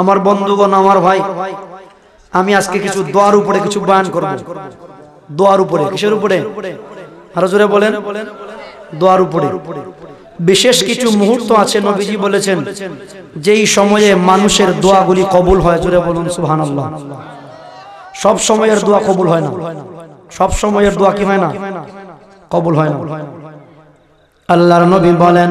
আমার বন্ধুগণ আমার ভাই আমি আজকে কিছু দোয়ার উপরে কিছু বয়ান করব দোয়ার উপরে কিসের উপরে আরো জোরে বলেন দোয়ার উপরে বিশেষ কিছু মুহূর্ত আছে নবীজি বলেছেন যেই সময়ে মানুষের দোয়াগুলি কবুল হয় জোরে বলুন সুহান সব সময়ের দোয়া কবুল হয় না সব সময়ের দোয়া কি হয় না কবুল হয় না আল্লাহর নবী বলেন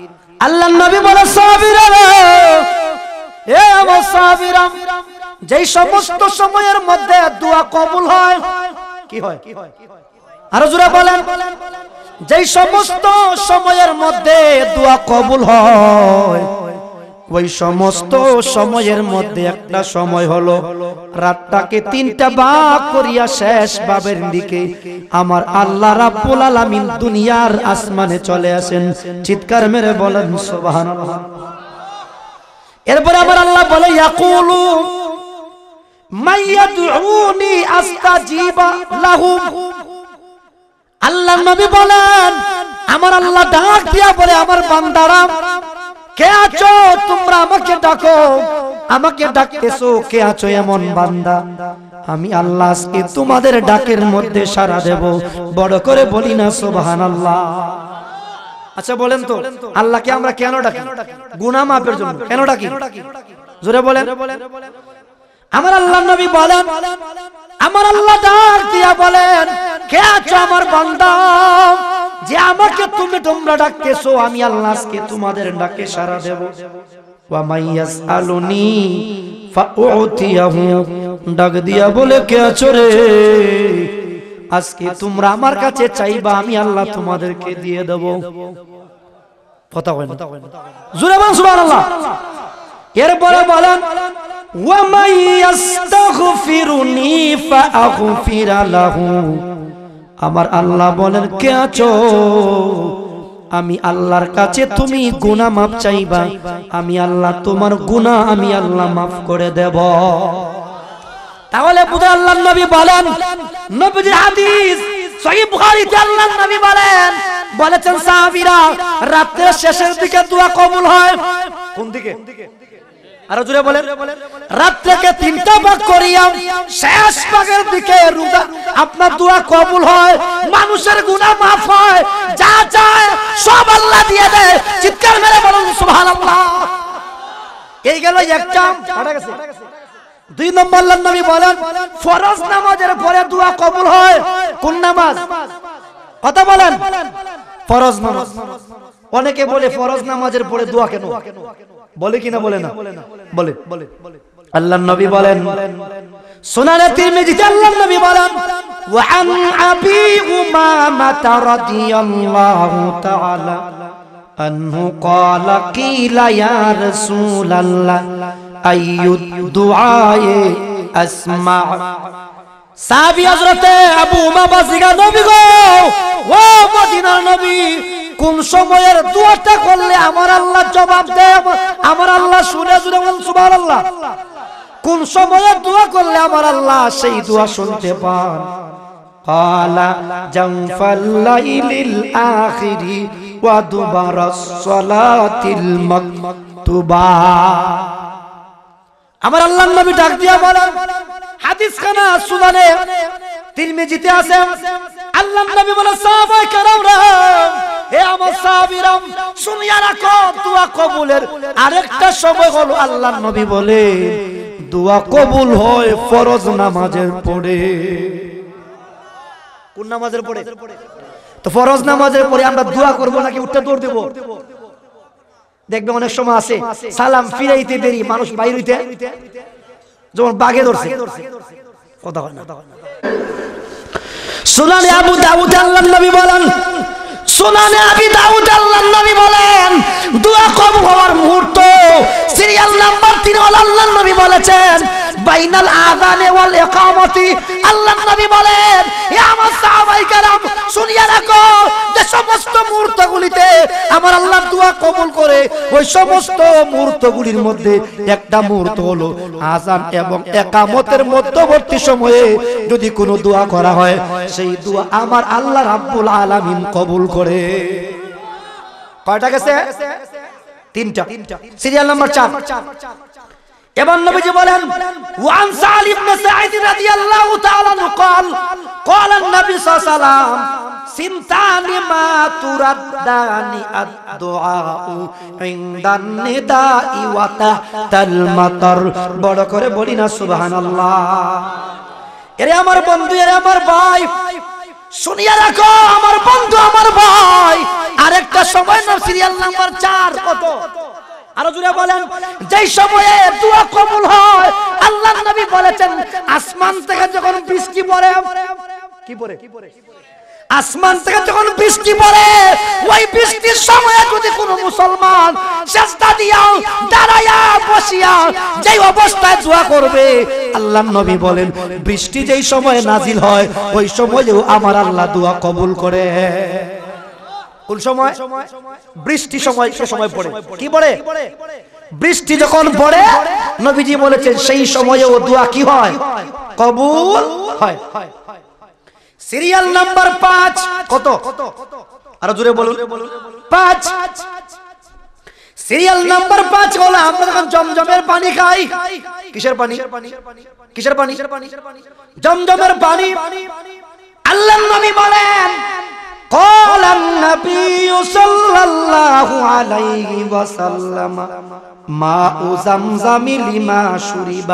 আল্লাহ নবী বলে যে এ যেই সমস্ত সময়ের মধ্যে দোয়া কবুল হয় কি হয় আরো জোরে বলেন যেই সমস্ত সময়ের মধ্যে দোয়া কবুল হয় ওই সমস্ত সময়ের মধ্যে একটা সময় হলো রাতটাকে তিনটা ভাগ করিয়া শেষ বাবের দিকে আমার আল্লাহ রাব্বুল আলামিন দুনিয়ার আসমানে চলে আসেন চিৎকার মেরে বলেন সুবহানাল্লাহ এরপরে আমার আল্লাহ বলে ইয়াকুলু মাইয়াদউনি আস্তাজিবা লাহুম আল্লাহ নবী বলেন আমার আল্লাহ ডাক দিয়া বলে আমার বান্দারা কে আছো তোমরা আমাকে ডাকো আমাকে ডাকতেছো কে আছো এমন বান্দা আমি আল্লাহ আজকে তোমাদের ডাকের মধ্যে সারা দেব বড় করে বলি না আল্লাহ আচ্ছা বলেন তো আল্লাহকে আমরা কেন ডাকি গুনাহ মাপের জন্য কেন ডাকি জোরে বলেন আমার আল্লাহ নবী বলেন আমার আল্লাহ ডাক দিয়া বলেন কে আছো আমার বান্দা যে আমাকে তুমি তোমরা ডাকতেছো আমি আল্লাহ আজকে তোমাদের ডাকে সারা দেব ওয়া মাইয়াস আলুনি ফাউতিয়াহু ডাক দিয়া বলে কে আছো রে আজকে তোমরা আমার কাছে চাইবা আমি আল্লাহ তোমাদেরকে দিয়ে দেব কথা হয় না বল সুবহানাল্লাহ এরপরে বলেন ومن يستغفرني فأغفر له আমার আল্লাহ বলেন কে আছো আমি আল্লাহর কাছে তুমি গুনাহ মাফ চাইবা আমি আল্লাহ তোমার গুনাহ আমি আল্লাহ মাফ করে দেব তাহলে বুধ আল্লাহ নবী বলেন হাদিস সহি বুখারীতে আল্লাহ নবী বলেন বলেছেন সাহাবীরা রাতের শেষের দিকে দোয়া কবুল হয় কোন দিকে আরো জুড়ে বলেন রাত্রেকে তিনটা ভাগ করিয়া শেষ ভাগের দিকে আপনার দোয়া কবুল হয় মানুষের গুণা মাফ হয় যা চায় সব আল্লাহ দিয়ে দেয় চিৎকার মেরে বলুন এই গেল একটা গেছে দুই নম্বর নবী বলেন ফরজ নামাজের পরে দোয়া কবুল হয় কোন নামাজ কথা বলেন ফরজ নামাজ অনেকে বলে ফরজ নামাজের পরে দোয়া কেন বলে কিনা বলে না বলে বলে আল্লাহ নবী বলেন সোনারে তিরমিজিতে আল্লাহ নবী বলেন وعن أبي أمامة رضي الله تعالى أنه قال قيل يا رسول الله أي الدعاء أسمع সাহাবী হযরতে আবু উমামা জিগা নবী গো ও মদিনার নবী কোন সময়ের দোয়াটা করলে আমার আল্লাহ জবাব দেয় আমার আল্লাহ শুনে শুনে সুবাহ আল্লাহ কোন সময়ে দোয়া করলে আমার আল্লাহ সেই দোয়া শুনতে পান قال جنف الليل الآخر ودبر الصلاة المكتوبة আমার আল্লাহ নবী ডাক দিয়া বলেন হাদিস খানা সুনানে তিরমিজিতে আছে আল্লাহ নবী বলে সাহাবায়ে কেরামরা হে আমার শুনিয়া রাখো দোয়া কবুলের আরেকটা সময় হলো আল্লাহর নবী বলে দোয়া কবুল হয় ফরজ নামাজের পরে কোন নামাজের পরে তো ফরজ নামাজের পরে আমরা দোয়া করব নাকি উঠতে দৌড় দেব দেখবে অনেক সময় আছে সালাম ফিরাইতে দেরি মানুষ বাইর হইতে যেমন বাগে ধরছে কথা হয় না সুনানে আবু দাউদ আল্লাহর নবী বলেন সুনানে আবি দাউদ আল্লাহর নবী বলেন দোয়া কবুল হওয়ার মুহূর্ত সিরিয়াল নাম্বার 3 আল্লাহর নবী বলেছেন বাইনাল আযানে ওয়াল ইকামতি আল্লাহর নবী বলেন হে আমার সাহাবাই کرام শুনিয়া রাখো যে সমস্ত মুহূর্তগুলিতে আমার আল্লাহ দোয়া কবুল করে ওই সমস্ত মুহূর্তগুলির মধ্যে একটা মুহূর্ত হলো আযান এবং ইকামতের মধ্যবর্তী সময়ে যদি কোনো দোয়া করা হয় সেই দোয়া আমার আল্লাহ রাব্বুল আলামিন কবুল করে কয়টা গেছে তিনটা সিরিয়াল নাম্বার চার এবার নবীজি বলেন ওয়ান সাল ইবনে সাঈদ রাদিয়াল্লাহু তাআলা নকল বড় করে বলি না সুবহানাল্লাহ এরে আমার বন্ধু এরে আমার ভাই শুনিয়া রাখো আমার বন্ধু আমার ভাই আরেকটা সময় সিরিয়াল নাম্বার 4 কত নবী আসমান থেকে যখন বৃষ্টি পড়ে ওই বৃষ্টির সময়ে যদি মুসলমান চেষ্টা দিয়াও দাঁড়ায়া বসিয়া যেই অবস্থায় জোয়া করবে আল্লাহ নবী বলেন বৃষ্টি যেই সময়ে নাজিল হয় ওই সময়েও আমার আল্লাহ দোয়া কবুল করে কোন সময় বৃষ্টি সময় সে সময় পড়ে কি পড়ে বৃষ্টি যখন পড়ে নবীজি বলেছেন সেই সময়ে ও দোয়া কি হয় কবুল হয় সিরিয়াল নাম্বার পাঁচ কত আরো জোরে বলুন পাঁচ সিরিয়াল নাম্বার পাঁচ হলো আমরা যখন জমজমের পানি খাই কিসের পানি কিসের পানি জমজমের পানি আল্লাহ নবী বলেন قال النبي صلى الله عليه وسلم ما زمزم لما شرب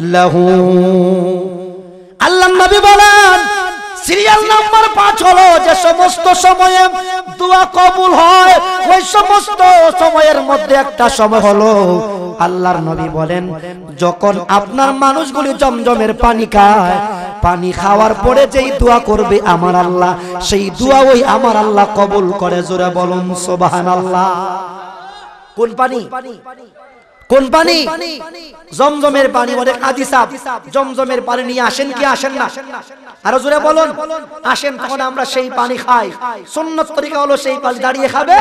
له আল্লাহ নবী বলেন সিরিয়াল নাম্বার পাঁচ হলো যে সমস্ত সময়ে দোয়া কবুল হয় ওই সমস্ত সময়ের মধ্যে একটা সময় হলো আল্লাহর নবী বলেন যখন আপনার মানুষগুলি জমজমের পানি খায় পানি খাওয়ার পরে যেই দোয়া করবে আমার আল্লাহ সেই দোয়া ওই আমার আল্লাহ কবুল করে জোরে বলুন সোবাহান আল্লাহ কোন পানি কোন পানি জমজমের পানি বলে কাদি সাহ জমজমের পানি নিয়ে আসেন কি আসেন না আরো জোরে বলুন আসেন তখন আমরা সেই পানি খাই সুন্নত তরিকা হলো সেই পানি দাঁড়িয়ে খাবে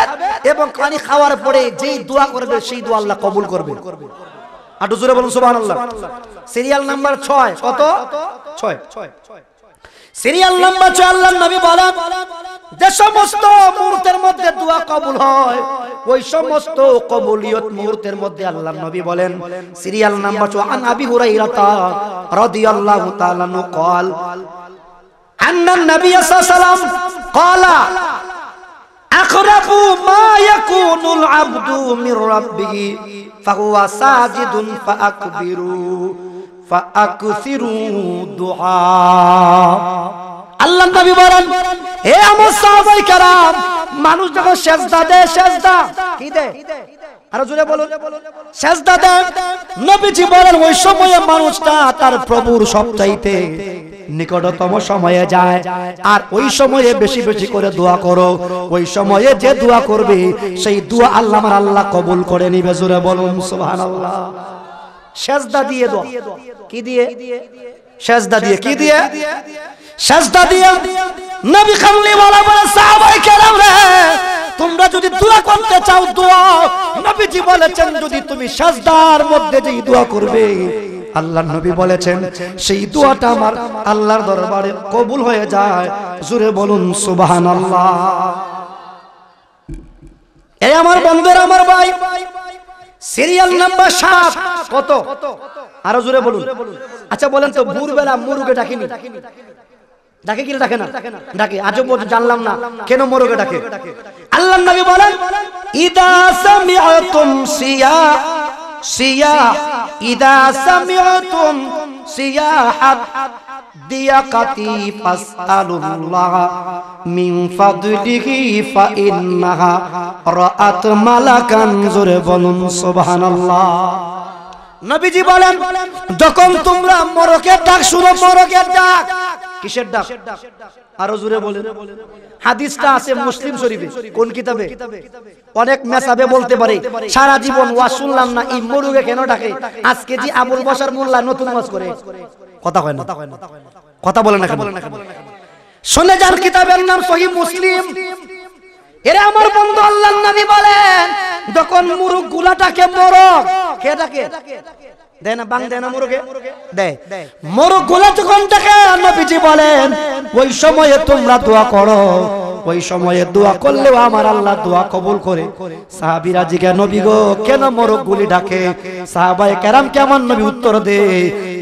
এবং পানি খাওয়ার পরে যেই দোয়া করবে সেই দোয়া আল্লাহ কবুল করবে আটু জোরে বলুন সুবহানাল্লাহ সিরিয়াল নাম্বার 6 কত 6 6 সিরিয়াল নাম্বার ছয় আল্লাহ নবী বলেন যে সমস্ত মুহূর্তের মধ্যে দোয়া কবুল হয় ওই সমস্ত কবুলিয়ত মুহূর্তের মধ্যে আল্লাহ নবী বলেন সিরিয়াল নাম্বার ছয় আন আবি হুরাইরাতা রাদিয়াল্লাহু তাআলা নু কল আন্না নবী সাল্লাল্লাহু কালা আকরাবু মা ইয়াকুনুল আবদু মির রাব্বিহি ফাহুয়া সাজিদুন ফাআকবিরু আল্লাহ বলেন হে আমার মানুষ যখন মানুষটা তার প্রভুর নিকটতম সময়ে যায় আর ওই সময়ে বেশি বেশি করে দোয়া করো ওই সময়ে যে দোয়া করবে সেই দোয়া আল্লাহ আল্লাহ কবুল করে নিবে জোরে বলুন আল্লাহ সেজদা দিয়ে দোয়া কি দিয়ে সেজদা দিয়ে কি দিয়ে সেজদা দিয়ে নবী খামলি বলা বলে সাহাবাই কেরাম রে তোমরা যদি দোয়া করতে চাও দোয়া নবীজি বলেছেন যদি তুমি সেজদার মধ্যে যেই দোয়া করবে আল্লাহর নবী বলেছেন সেই দোয়াটা আমার আল্লাহর দরবারে কবুল হয়ে যায় জুরে বলুন সুবহানাল্লাহ এই আমার বন্ধুরা আমার ভাই সিরিয়াল নাম্বার সাত কত আরো জোরে বলুন আচ্ছা বলেন তো আচ্ছা, ভোরবেলা মুরুকে ডাকিনি ডাকে কি ডাকে না ডাকে আজও জানলাম না কেন মোরগে ডাকে আল্লাহ নবী বলেন ইদা সামিআতুম সিয়া সিয়া ইদা সামিআতুম সিয়াহ দিয়াকাতি মিন ফাদলিহি রাআত মালাকান জোরে বলুন সুবহানাল্লাহ নবীজি বলেন যখন তোমরা মরকের ডাক শুনো মরকের ডাক কিসের ডাক আরো জোরে বলেন হাদিসটা আছে মুসলিম শরীফে কোন কিতাবে অনেক মেসাবে বলতে পারে সারা জীবন ওয়াজ শুনলাম না এই মরুকে কেন ডাকে আজকে যে আবুল বসার মোল্লা নতুন মাস করে কথা হয় না কথা বলে না শুনে যান কিতাবের নাম সহি মুসলিম এরা আমার বন্ধু আল্লাহ নবী বলেন যখন মুরুগ গুলাটাকে মোরগ কে ডাকে দেয় না বাং দেয় না দেয় গুলা যখন ডাকে নবীজি বলেন ওই সময়ে তোমরা দোয়া করো ওই সময়ে দোয়া করলেও আমার আল্লাহ দোয়া কবুল করে সাহাবিরা জিজ্ঞা নবী গো কেন মোরগ গুলি ডাকে সাহাবায়ে কেরাম কেমন নবী উত্তর দেয়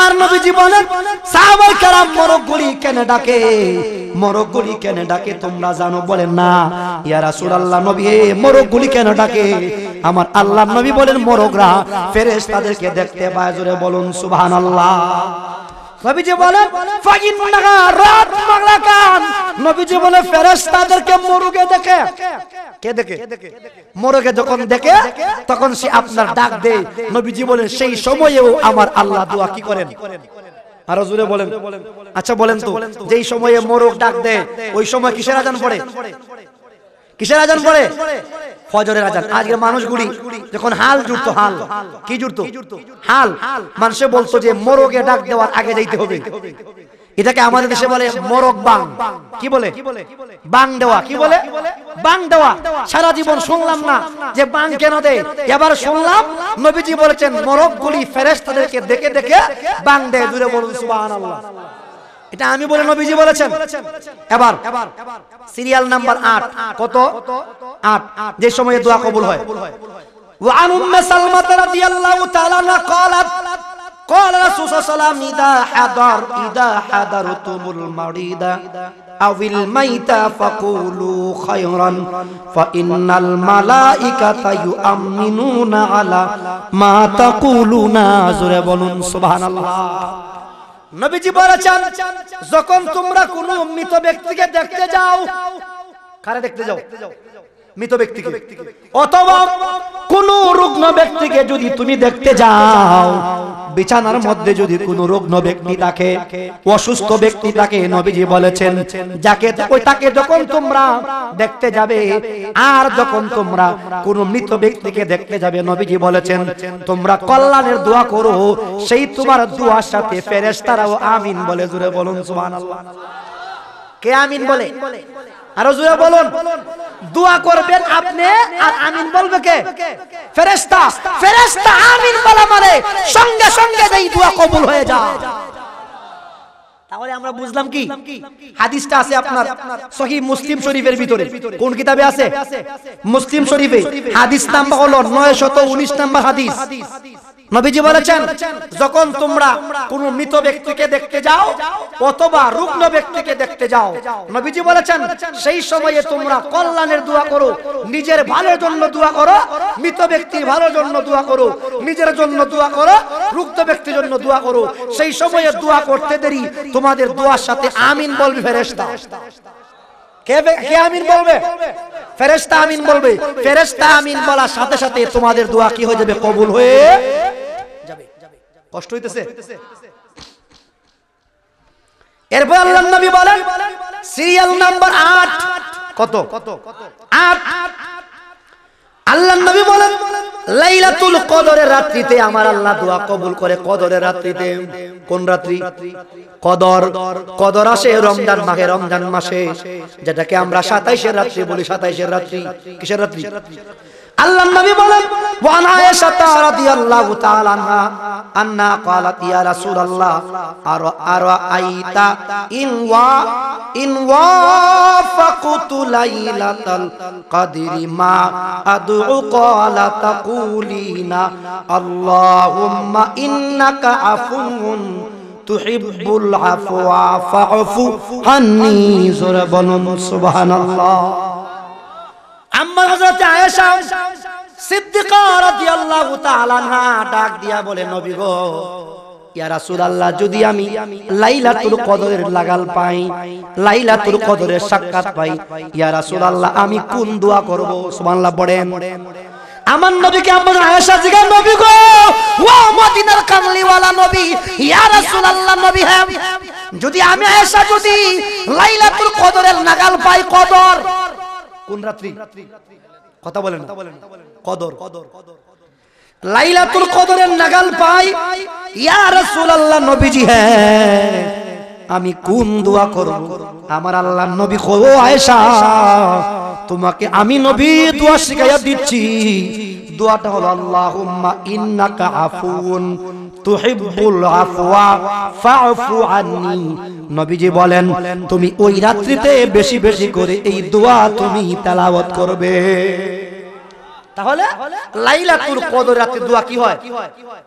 আর নবীজি বলেন সাহাবাই কারাম মরগড়ি কেন ডাকে মরগড়ি কেন ডাকে তোমরা জানো বলেন না ইয়া আল্লাহ নবী গুলি কেন ডাকে আমার আল্লাহ নবী বলেন মরগরা ফেরেশতাদেরকে দেখতে পায় জোরে বলুন সুবহানাল্লাহ নবীজি বলে ফাগিন নাগা রাত মাগলা কান নবীজি বলে ফেরেশতাদেরকে মরুগে দেখে কে দেখে মরুগে যখন দেখে তখন সে আপনার ডাক দেয় নবীজি বলে সেই সময়েও আমার আল্লাহ দোয়া কি করেন আরো জুড়ে বলেন আচ্ছা বলেন তো যেই সময়ে মোরগ ডাক দেয় ওই সময় কিসের আজান পড়ে কিসের আজান পরে ফজরের আজান আজকে মানুষগুলি যখন হাল জুড়তো হাল কি জুড়তো হাল মানুষে বলতো যে মোরগে ডাক দেওয়ার আগে যাইতে হবে এটাকে আমাদের দেশে বলে মোরগ বাং কি বলে বাং দেওয়া কি বলে বাং দেওয়া সারা জীবন শুনলাম না যে বাং কেন দেয় এবার শুনলাম নবীজি বলেছেন মোরগ গুলি ফেরেস্তাদেরকে দেখে দেখে বাং দেয় দূরে বলুন সুবহানাল্লাহ এটা আমি বলে নবীজি বলেছেন এবার সিরিয়াল নাম্বার 8 কত 8 যে সময়ে দোয়া কবুল হয় ওয়া আন উম্মে সালমা রাদিয়াল্লাহু তাআলা না قالت قال رسول صلى الله عليه وسلم إذا حضر إذا حضرتم المريض أو الميت فقولوا خيرا فإن الملائكة يؤمنون على ما تقولون زربون سبحان الله নবীজি বলেছেন যখন তোমরা কোনো মৃত ব্যক্তিকে দেখতে যাও কারে দেখতে যাও মৃত ব্যক্তিকে অথবা কোন রুগ্ন ব্যক্তিকে যদি তুমি দেখতে যাও বিছানার মধ্যে যদি কোন রুগ্ন ব্যক্তি থাকে অসুস্থ ব্যক্তি থাকে নবীজি বলেছেন যাকে ওই তাকে যখন তোমরা দেখতে যাবে আর যখন তোমরা কোন মৃত ব্যক্তিকে দেখতে যাবে নবীজি বলেছেন তোমরা কল্যাণের দোয়া করো সেই তোমার দোয়ার সাথে ফেরেশতারাও আমিন বলে জুড়ে বলুন সুবহানাল্লাহ কে আমিন বলে আরো জোরে বলুন দোয়া করবেন আপনি আর আমিন বলবে কে ফেরেশতা ফেরেশতা আমিন বলা মানে সঙ্গে সঙ্গে এই দোয়া কবুল হয়ে যায় তাহলে আমরা বুঝলাম কি হাদিসটা আছে আপনার সহি মুসলিম শরীফের ভিতরে কোন কিতাবে আছে মুসলিম শরীফে হাদিস নাম্বার হলো 919 নাম্বার হাদিস নবীজি বলেছেন যখন তোমরা কোন মৃত ব্যক্তিকে দেখতে যাও অথবা রুগ্ন ব্যক্তিকে দেখতে যাও নবীজি বলেছেন সেই সময়ে তোমরা কল্যাণের দোয়া করো নিজের ভালোর জন্য দোয়া করো মৃত ব্যক্তির ভালোর জন্য দোয়া করো নিজের জন্য দোয়া করো রুগ্ন ব্যক্তির জন্য দোয়া করো সেই সময়ে দোয়া করতে দেরি তোমাদের দোয়ার সাথে আমিন বলবি ফেরেস্তা ফেরেস্তা আমিন বলবে ফেরেস্তা আমিন বলার সাথে সাথে তোমাদের দোয়া কি হয়ে যাবে কবুল হয়ে কষ্ট হইতেছে এরপর আল্লাহ নবী বলেন সিরিয়াল নাম্বার আট কত কত আট আল্লাহ নবী বলেন লাইলাতুল কদরের রাত্রিতে আমার আল্লাহ দোয়া কবুল করে কদরের রাত্রিতে কোন রাত্রি কদর কদর আসে রমজান মাসে রমজান মাসে যেটাকে আমরা সাতাইশের রাত্রি বলি সাতাইশের রাত্রি কিসের রাত্রি আল্লাহ নবী বলেন ওয়ান আয়েশা রাদিয়াল্লাহু তাআলা আনহা আন্না ক্বালাত ইয়া রাসূলুল্লাহ আর আর আইতা ইন ওয়া ইন ওয়াফাকুতু লাইলাতাল কদরি মা আদউ ক্বালা তাকুলিনা আল্লাহুম্মা ইন্নাকা আফুউন তুহিব্বুল আফওয়া ফাফু আন্নি জোরে বলুন সুবহানাল্লাহ আম্মার হযরত আয়েশা সিদ্দিকা রাদিয়াল্লাহু তাআলা ডাক দিয়া বলে নবী গো ইয়া রাসূলুল্লাহ যদি আমি লাইলাতুল কদরের লাগাল পাই লাইলাতুল কদরের সাক্ষাৎ পাই ইয়া রাসূলুল্লাহ আমি কোন দোয়া করব সুবহানাল্লাহ বলেন আমার নবীকে আমার আয়েশা জিগা নবী গো ও মদিনার কামলিওয়ালা নবী ইয়া রাসূলুল্লাহ নবী হ্যাঁ যদি আমি আয়েশা যদি লাইলাতুল কদরের নাগাল পাই কদর কোন রাত্রি কথা বলেন কদর কদর কদর লাইলাতুল কদরের নাগাল পাই ইয়া রাসূলুল্লাহ নবীজি হ্যাঁ আমি কোন দোয়া করব আমার আল্লাহর নবী কো আয়েশা তোমাকে আমি নবী দোয়া শিখাইয়া দিচ্ছি দোয়াটা হলো আল্লাহুম্মা ইন্নাকা আফুন তুহিব্বুল আফওয়া ফা'ফু আন্নী নবীজি বলেন তুমি ওই রাত্রিতে বেশি বেশি করে এই দোয়া তুমি তেলাওয়াত করবে তাহলে লাইলাতুল কদর রাতে দোয়া কি হয়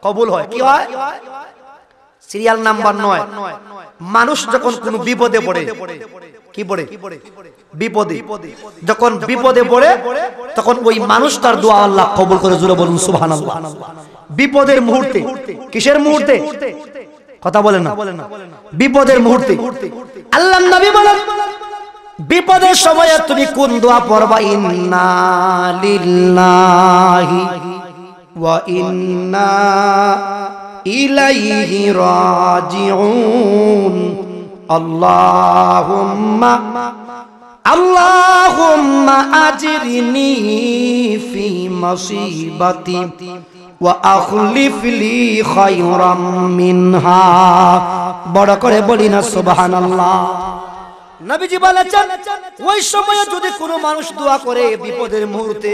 কবুল হয় কি হয় সিরিয়াল নাম্বার নয় মানুষ যখন কোন বিপদে পড়ে কি পড়ে বিপদে যখন বিপদে পড়ে তখন ওই মানুষ তার দোয়া আল্লাহ কবুল করে জুড়ে বলুন সুবহানাল্লাহ বিপদের মুহূর্তে কিসের মুহূর্তে কথা বলে না বিপদের মুহূর্তে আল্লাহ নবী বলেন বিপদের সময়ে তুমি কোন দোয়া পড়বা ইন্নালিল্লাহি ওয়া ইন্না ইলাইহি রাজিউন আল্লাহুম্মা আল্লাহুম্মা আজিরনি ফি মুসিবাতি মিনহা বড় করে বলি না সুবাহান আল্লাহ নবীজি বলেছেন ওই সময়ে যদি কোনো মানুষ দোয়া করে বিপদের মুহূর্তে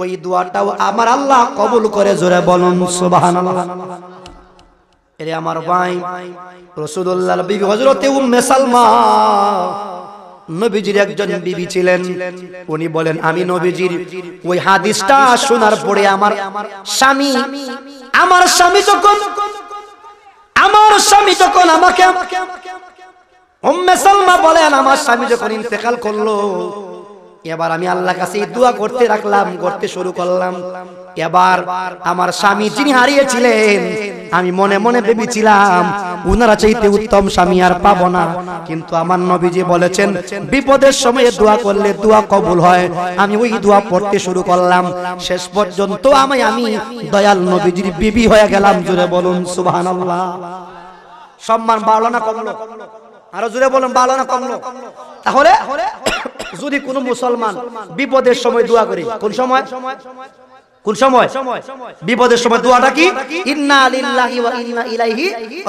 ওই দোয়াটাও আমার আল্লাহ কবুল করে জোরে বলুন সুবাহান এরে আমার ভাই রসুদুল্লাহ বিবি হজরতে উম্মে সালমা নবীজির একজন বিবি ছিলেন উনি বলেন আমি নবীজির ওই হাদিসটা শোনার পরে আমার স্বামী আমার স্বামী যখন আমার স্বামী যখন আমাকে উম্মে সালমা বলেন আমার স্বামী যখন ইন্তেকাল করলো এবার আমি আল্লাহ কাছে দোয়া করতে রাখলাম করতে শুরু করলাম এবার আমার স্বামী যিনি হারিয়েছিলেন আমি মনে মনে ভেবেছিলাম উনারা চাইতে উত্তম স্বামী আর পাব না কিন্তু আমার নবীজি বলেছেন বিপদের সময়ে দোয়া করলে দোয়া কবুল হয় আমি ওই দোয়া পড়তে শুরু করলাম শেষ পর্যন্ত আমি আমি দয়াল নবীজির বিবি হয়ে গেলাম জুড়ে বলুন সুবহানাল্লাহ সম্মান বাড়লো না কমলো আরো জুড়ে বলুন বাড়লো না কমলো তাহলে যদি কোনো মুসলমান বিপদের সময় দোয়া করে কোন সময় কোন সময় বিপদের সময় দোয়াটা কি ইন্না লিল্লাহি ওয়া ইন্না ইলাইহি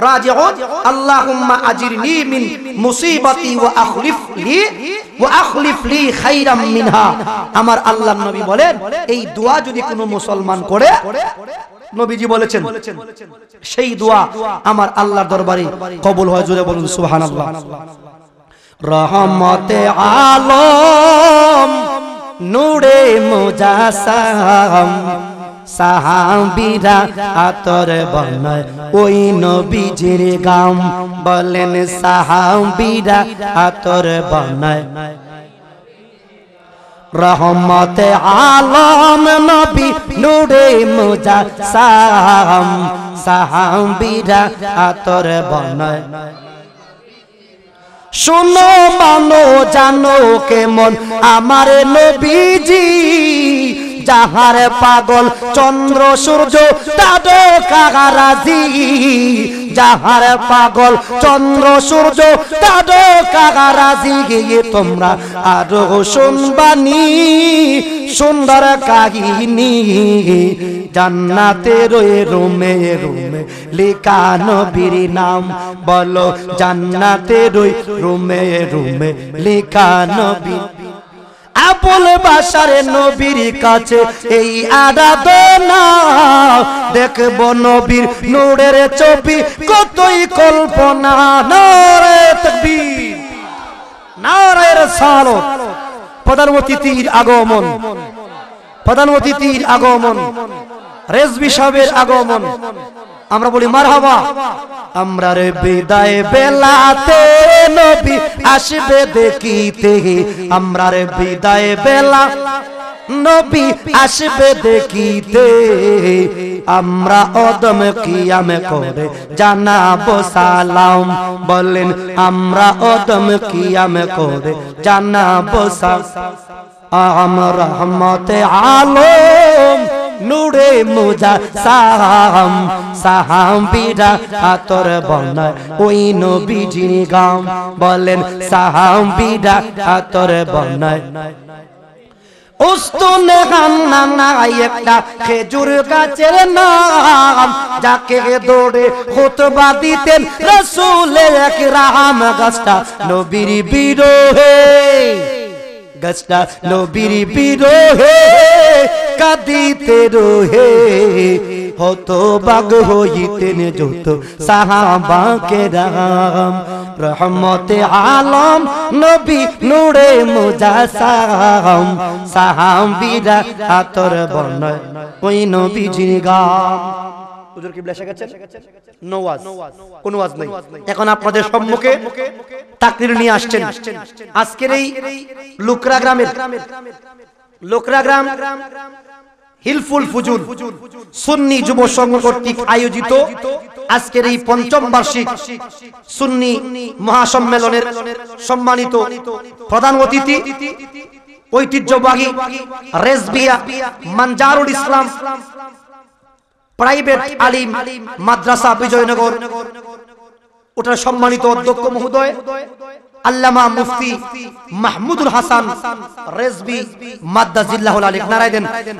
রাজিউন আল্লাহুম্মা আজিরনি মিন মুসিবাতি ওয়া আখলিফ লি ওয়া আখলিফ লি খাইরাম মিনহা আমার আল্লাহর নবী বলেন এই দোয়া যদি কোনো মুসলমান করে নবীজি বলেছেন সেই দোয়া আমার আল্লাহর দরবারে কবুল হয় জোরে বলুন সুবহানাল্লাহ রহমতে আলম নূরে সাহাম সাহাবিরা আতর বনয় ওই নবীজির গাম বলেন সাহাবিরা আতর বনয় রহমত আলম নবী মোজা সাহাম সাহাবিরা আতর বনয় শোনো মানো জানো কেমন আমার নবীজি যাহার পাগল চন্দ্র সূর্য তাদের কাহারাজি যাহার পাগল চন্দ্র সূর্য তারাজি গিয়ে তোমরা আরো শুনবানি সুন্দর কাহিনী জান্নাতে রয়ে রুমে রুমে লেখা নবীর নাম বলো জান্নাতে রয়ে রুমে রুমে লেখা নবী আবুল বাসারে নবীর কাছে এই আরাধনা দেখব নবীর নূরের ছবি কতই কল্পনা নারে তাকবীর নারে সালত প্রধান অতিথির আগমন প্রধান অতিথির আগমন রেজবি সাহেবের আগমন আমরা বলি মার হাবা আমরা রে বিদায় বেলাতে নবী আসবে দেখিতে আমরা রে বিদায় বেলা নবী আসবে দেখিতে আমরা অদম কিয়ামে করে জানাবো সালাম বলেন আমরা অদম কিয়ামে করে জানাবো সালাম আমরা রহমতে আলম নুরে মুজা সাহাম সাহাম বিরা আতর বনায় ওই নবীজির গাম বলেন সাহাম বিরা আতর বনায় উস্তুনে হান্নানা একটা খেজুর গাছের নাম যাকে দৌড়ে খুতবা দিতেন রসুলের এক রাম গাছটা নবীর বিরোহে গাছটা নবীর বিরোহে কাঁদিতে রোহে হত বাগ হইতেন যত রাম রহমতে আলম নবী নুরে মুজাসাম সাহাবীরা আতর ওই নবী এখন আপনাদের সম্মুখে তাকরির নিয়ে আসছেন আজকের এই লুকরা গ্রামের লোকরা গ্রাম হিলফুল ফুজুল সুন্নি যুব সংঘ কর্তৃক আয়োজিত আজকের এই পঞ্চম বার্ষিক সুন্নি মহাসম্মেলনের সম্মানিত প্রধান অতিথি ঐতিহ্যবাহী রেসবিয়া মানজারুল ইসলাম প্রাইভেট আলিম মাদ্রাসা বিজয়নগর ওটার সম্মানিত অধ্যক্ষ মহোদয় আল্লামা মুফতি মাহমুদুল হাসান রেজবি মাদ্দা আলিক নারায়ণ